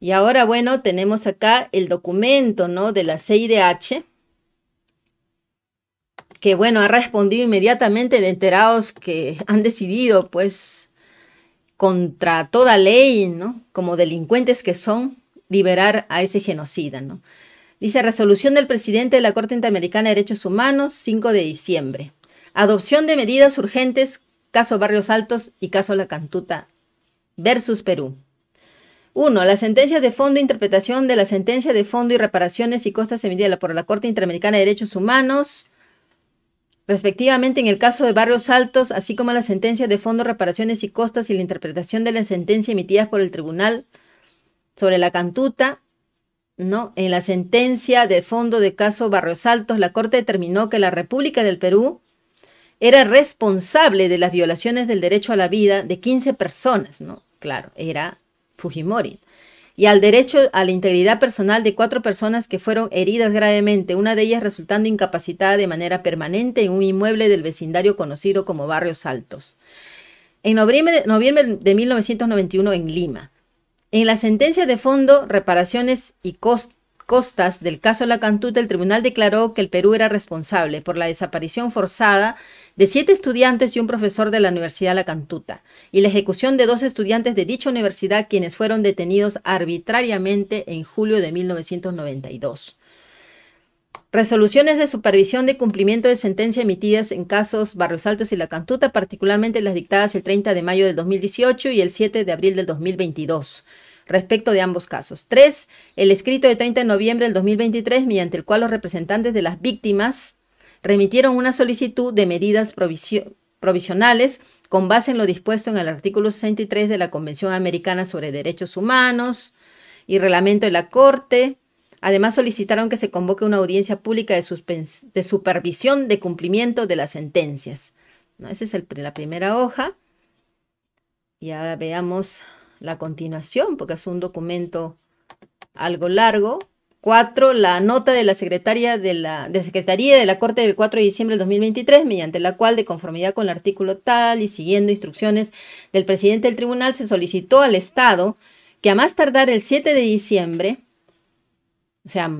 Y ahora, bueno, tenemos acá el documento, ¿no? De la CIDH, que bueno, ha respondido inmediatamente de enterados que han decidido, pues, contra toda ley, ¿no? Como delincuentes que son, liberar a ese genocida, ¿no? Dice resolución del presidente de la Corte Interamericana de Derechos Humanos, 5 de diciembre. Adopción de medidas urgentes, caso Barrios Altos y caso La Cantuta versus Perú. 1. La sentencia de fondo, e interpretación de la sentencia de fondo y reparaciones y costas emitida por la Corte Interamericana de Derechos Humanos, respectivamente en el caso de Barrios Altos, así como la sentencia de fondo, reparaciones y costas y la interpretación de la sentencia emitidas por el Tribunal sobre la Cantuta. ¿no? En la sentencia de fondo de caso Barrios Altos, la Corte determinó que la República del Perú era responsable de las violaciones del derecho a la vida de 15 personas, ¿no? Claro, era Fujimori y al derecho a la integridad personal de cuatro personas que fueron heridas gravemente, una de ellas resultando incapacitada de manera permanente en un inmueble del vecindario conocido como Barrios Altos. En noviembre, de 1991 en Lima. En la sentencia de fondo, reparaciones y costos Costas del caso La Cantuta, el tribunal declaró que el Perú era responsable por la desaparición forzada de siete estudiantes y un profesor de la Universidad La Cantuta y la ejecución de dos estudiantes de dicha universidad quienes fueron detenidos arbitrariamente en julio de 1992. Resoluciones de supervisión de cumplimiento de sentencia emitidas en casos Barrios Altos y La Cantuta, particularmente las dictadas el 30 de mayo del 2018 y el 7 de abril del 2022 respecto de ambos casos. Tres, El escrito de 30 de noviembre del 2023, mediante el cual los representantes de las víctimas remitieron una solicitud de medidas provisionales con base en lo dispuesto en el artículo 63 de la Convención Americana sobre Derechos Humanos y Reglamento de la Corte. Además solicitaron que se convoque una audiencia pública de, supervisión de cumplimiento de las sentencias. ¿No? Esa es la primera hoja. Y ahora veamos la continuación, porque es un documento algo largo. cuatro La nota de la Secretaría de la, de Secretaría de la Corte del 4 de diciembre del 2023, mediante la cual, de conformidad con el artículo tal y siguiendo instrucciones del presidente del tribunal, se solicitó al Estado que a más tardar el 7 de diciembre, o sea,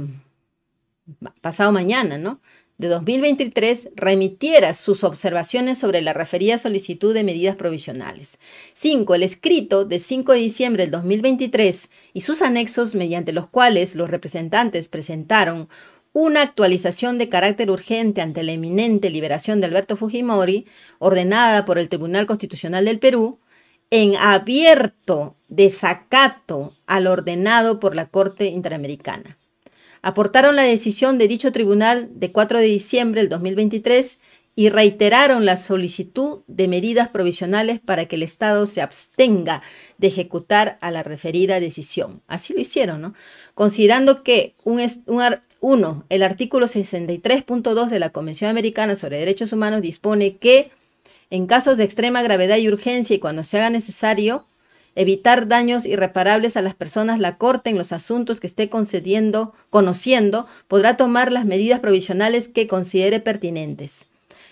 pasado mañana, ¿no? de 2023 remitiera sus observaciones sobre la referida solicitud de medidas provisionales. 5. El escrito de 5 de diciembre del 2023 y sus anexos mediante los cuales los representantes presentaron una actualización de carácter urgente ante la eminente liberación de Alberto Fujimori, ordenada por el Tribunal Constitucional del Perú, en abierto desacato al ordenado por la Corte Interamericana aportaron la decisión de dicho tribunal de 4 de diciembre del 2023 y reiteraron la solicitud de medidas provisionales para que el Estado se abstenga de ejecutar a la referida decisión. Así lo hicieron, ¿no? Considerando que un, un El artículo 63.2 de la Convención Americana sobre Derechos Humanos dispone que, en casos de extrema gravedad y urgencia y cuando se haga necesario, evitar daños irreparables a las personas, la Corte en los asuntos que esté concediendo, conociendo, podrá tomar las medidas provisionales que considere pertinentes.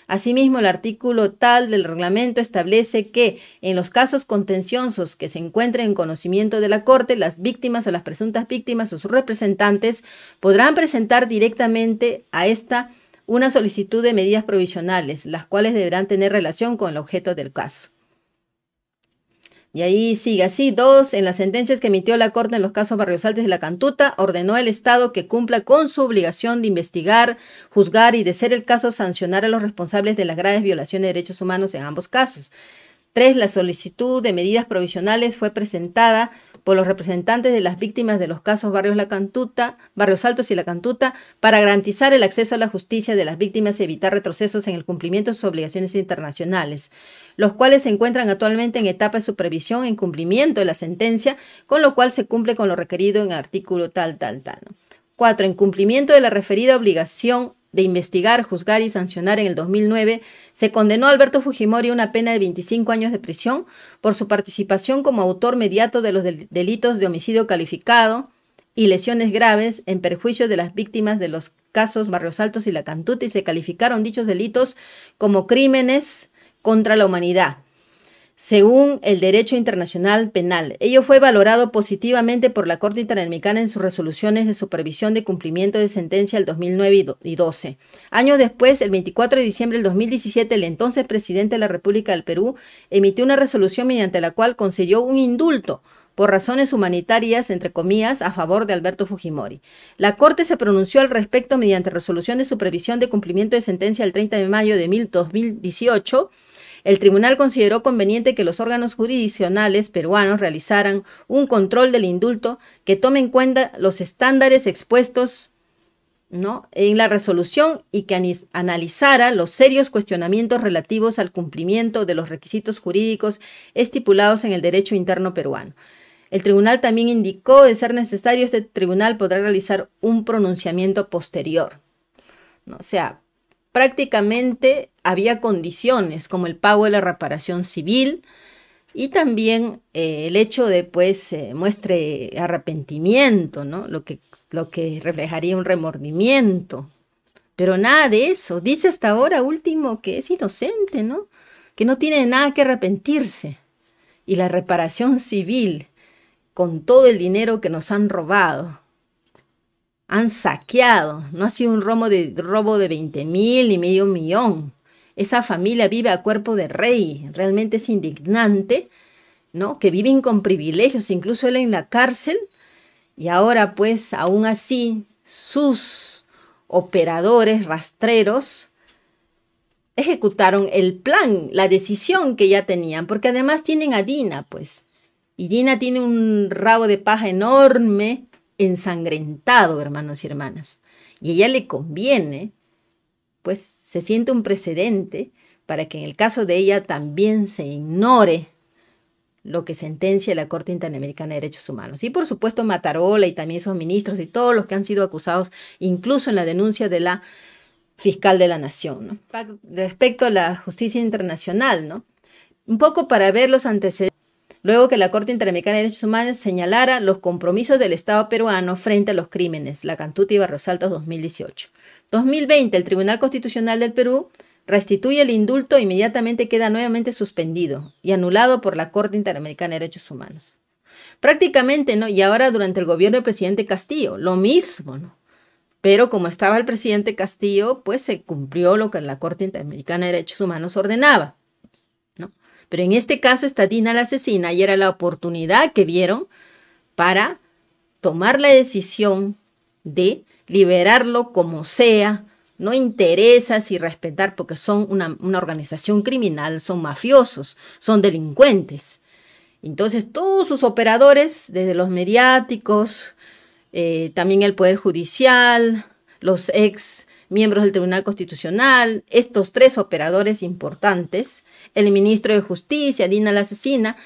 Asimismo, el artículo tal del reglamento establece que, en los casos contenciosos que se encuentren en conocimiento de la Corte, las víctimas o las presuntas víctimas o sus representantes podrán presentar directamente a esta una solicitud de medidas provisionales, las cuales deberán tener relación con el objeto del caso. Y ahí sigue así, dos, en las sentencias que emitió la Corte en los casos Barrios Altos y La Cantuta, ordenó el Estado que cumpla con su obligación de investigar, juzgar y, de ser el caso, sancionar a los responsables de las graves violaciones de derechos humanos en ambos casos. Tres, la solicitud de medidas provisionales fue presentada por los representantes de las víctimas de los casos Barrios La Cantuta, Barrios Altos y La Cantuta para garantizar el acceso a la justicia de las víctimas y evitar retrocesos en el cumplimiento de sus obligaciones internacionales, los cuales se encuentran actualmente en etapa de supervisión en cumplimiento de la sentencia, con lo cual se cumple con lo requerido en el artículo tal, tal, tal. 4. En cumplimiento de la referida obligación de investigar, juzgar y sancionar en el 2009, se condenó a Alberto Fujimori a una pena de 25 años de prisión por su participación como autor mediato de los delitos de homicidio calificado y lesiones graves en perjuicio de las víctimas de los casos Barrios Altos y La Cantuta y se calificaron dichos delitos como crímenes contra la humanidad según el derecho internacional penal. Ello fue valorado positivamente por la Corte Interamericana en sus resoluciones de supervisión de cumplimiento de sentencia del 2009 y 2012. Años después, el 24 de diciembre del 2017, el entonces presidente de la República del Perú emitió una resolución mediante la cual concedió un indulto por razones humanitarias, entre comillas, a favor de Alberto Fujimori. La Corte se pronunció al respecto mediante resolución de supervisión de cumplimiento de sentencia el 30 de mayo de 2018 el tribunal consideró conveniente que los órganos jurisdiccionales peruanos realizaran un control del indulto que tome en cuenta los estándares expuestos en la resolución y que analizara los serios cuestionamientos relativos al cumplimiento de los requisitos jurídicos estipulados en el derecho interno peruano. El tribunal también indicó, de ser necesario, este tribunal podrá realizar un pronunciamiento posterior. ¿no? O sea, prácticamente había condiciones como el pago de la reparación civil y también eh, el hecho de pues muestre arrepentimiento, ¿no? Lo que, lo que reflejaría un remordimiento. Pero nada de eso. Dice hasta ahora último que es inocente, ¿no? Que no tiene nada que arrepentirse. Y la reparación civil con todo el dinero que nos han robado han saqueado. No ha sido un robo de, robo de 20 mil y medio millón. Esa familia vive a cuerpo de rey. Realmente es indignante, ¿no? Que viven con privilegios, incluso él en la cárcel. Y ahora, pues, aún así, sus operadores rastreros ejecutaron el plan, la decisión que ya tenían, porque además tienen a Dina, pues. Y Dina tiene un rabo de paja enorme ensangrentado, hermanos y hermanas. Y a ella le conviene, pues se siente un precedente para que en el caso de ella también se ignore lo que sentencia la Corte Interamericana de Derechos Humanos. Y por supuesto Matarola y también sus ministros y todos los que han sido acusados, incluso en la denuncia de la fiscal de la Nación. Respecto a la justicia internacional, ¿no? un poco para ver los antecedentes luego que la Corte Interamericana de Derechos Humanos señalara los compromisos del Estado peruano frente a los crímenes, la Cantuta y Barrosaltos 2018. 2020, el Tribunal Constitucional del Perú restituye el indulto e inmediatamente queda nuevamente suspendido y anulado por la Corte Interamericana de Derechos Humanos. Prácticamente, ¿no? Y ahora durante el gobierno del presidente Castillo, lo mismo, ¿no? Pero como estaba el presidente Castillo, pues se cumplió lo que la Corte Interamericana de Derechos Humanos ordenaba. Pero en este caso está Dina la asesina y era la oportunidad que vieron para tomar la decisión de liberarlo como sea, no interesa si respetar porque son una, organización criminal, son mafiosos, son delincuentes. Entonces todos sus operadores, desde los mediáticos, eh, también el Poder Judicial, los ex miembros del Tribunal Constitucional, estos tres operadores importantes, el ministro de Justicia, Dina la asesina,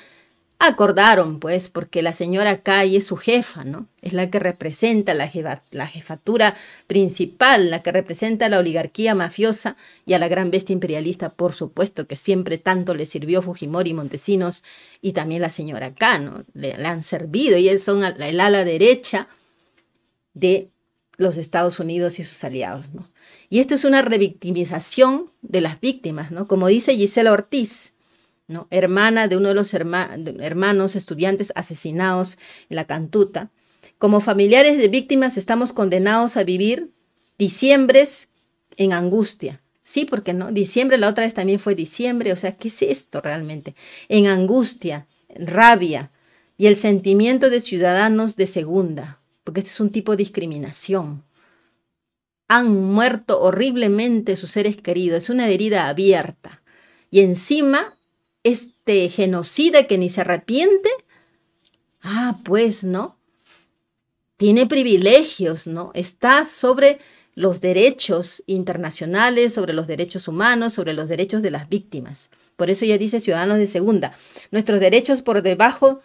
acordaron, pues, porque la señora Calle es su jefa, ¿no? Es la que representa la, jefatura principal, la que representa a la oligarquía mafiosa y a la gran bestia imperialista, por supuesto, que siempre tanto le sirvió Fujimori Montesinos y también la señora K, ¿no? Le, han servido, y son el ala derecha de los Estados Unidos y sus aliados. ¿no? Y esto es una revictimización de las víctimas, ¿no? como dice Gisela Ortiz, hermana de uno de los hermanos estudiantes asesinados en la Cantuta. Como familiares de víctimas estamos condenados a vivir diciembres en angustia. Sí, porque no, diciembre la otra vez también fue diciembre, o sea, ¿qué es esto realmente? En angustia, en rabia y el sentimiento de ciudadanos de segunda, porque este es un tipo de discriminación. Han muerto horriblemente sus seres queridos, es una herida abierta. Y encima, este genocida que ni se arrepiente, ah, pues, ¿no? Tiene privilegios, ¿no? Está sobre los derechos internacionales, sobre los derechos humanos, sobre los derechos de las víctimas. Por eso ya dice ciudadanos de segunda, nuestros derechos por debajo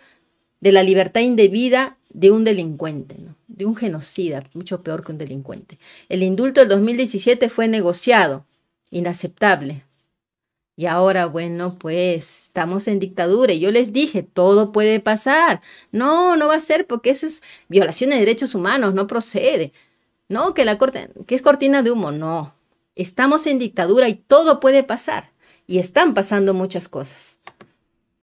de la libertad indebida de un delincuente, de un genocida, mucho peor que un delincuente. El indulto del 2017 fue negociado, inaceptable. Y ahora, bueno, pues estamos en dictadura y yo les dije, todo puede pasar. No, no va a ser porque eso es violación de derechos humanos, no procede. No, que la corte, que es cortina de humo, no. Estamos en dictadura y todo puede pasar. Y están pasando muchas cosas.